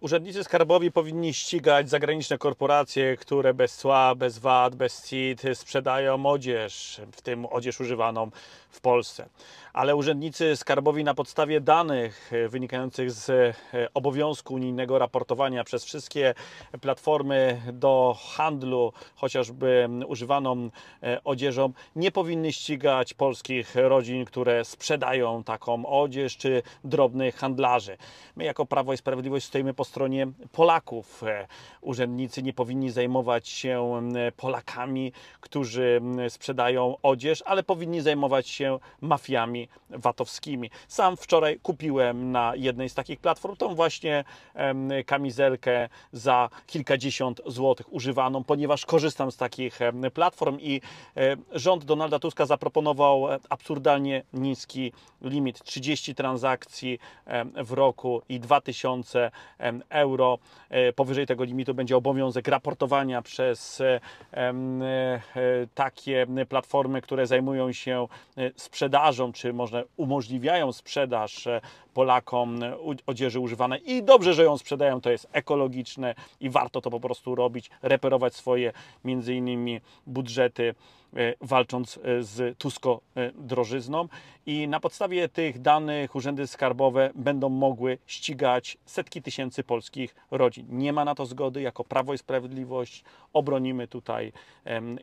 Urzędnicy skarbowi powinni ścigać zagraniczne korporacje, które bez cła, bez VAT, bez CIT sprzedają odzież, w tym odzież używaną w Polsce. Ale urzędnicy skarbowi na podstawie danych wynikających z e, obowiązku unijnego raportowania przez wszystkie platformy do handlu, chociażby używaną e, odzieżą, nie powinny ścigać polskich rodzin, które sprzedają taką odzież, czy drobnych handlarzy. My jako Prawo i Sprawiedliwość stoimy po stronie Polaków. E, urzędnicy nie powinni zajmować się Polakami, którzy sprzedają odzież, ale powinni zajmować się mafiami VAT-owskimi. Sam wczoraj kupiłem na jednej z takich platform tą właśnie kamizelkę za kilkadziesiąt złotych używaną, ponieważ korzystam z takich platform i e, rząd Donalda Tuska zaproponował e, absurdalnie niski limit 30 transakcji w roku i 2000 euro. E, powyżej tego limitu będzie obowiązek raportowania przez e, e, takie platformy, które zajmują się sprzedażą, czy może umożliwiają sprzedaż Polakom odzieży używanej i dobrze, że ją sprzedają, to jest ekologiczne i warto to po prostu robić, reperować swoje między innymi budżety E, walcząc e, z Tusko e, drożyzną i na podstawie tych danych urzędy skarbowe będą mogły ścigać setki tysięcy polskich rodzin. Nie ma na to zgody, jako Prawo i Sprawiedliwość obronimy tutaj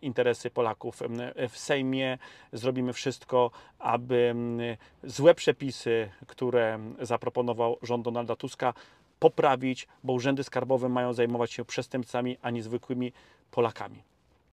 interesy Polaków w Sejmie, zrobimy wszystko, aby złe przepisy, które zaproponował rząd Donalda Tuska, poprawić, bo urzędy skarbowe mają zajmować się przestępcami, a nie zwykłymi Polakami.